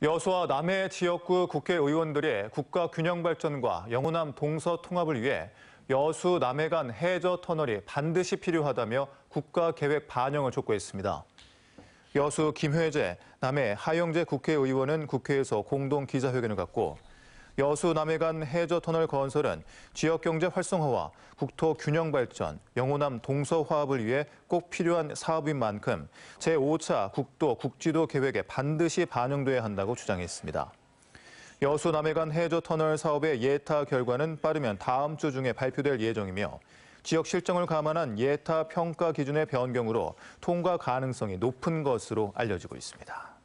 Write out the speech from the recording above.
여수와 남해 지역구 국회의원들이 국가 균형 발전과 영호남 동서 통합을 위해 여수 남해 간 해저 터널이 반드시 필요하다며 국가 계획 반영을 촉구했습니다. 여수 김회재, 남해 하영재 국회의원은 국회에서 공동 기자회견을 갖고 여수 남해간 해저 터널 건설은 지역 경제 활성화와 국토 균형 발전, 영호남 동서 화합을 위해 꼭 필요한 사업인 만큼 제5차 국도 국지도 계획에 반드시 반영돼야 한다고 주장했습니다. 여수 남해간 해저 터널 사업의 예타 결과는 빠르면 다음 주 중에 발표될 예정이며 지역 실정을 감안한 예타 평가 기준의 변경으로 통과 가능성이 높은 것으로 알려지고 있습니다.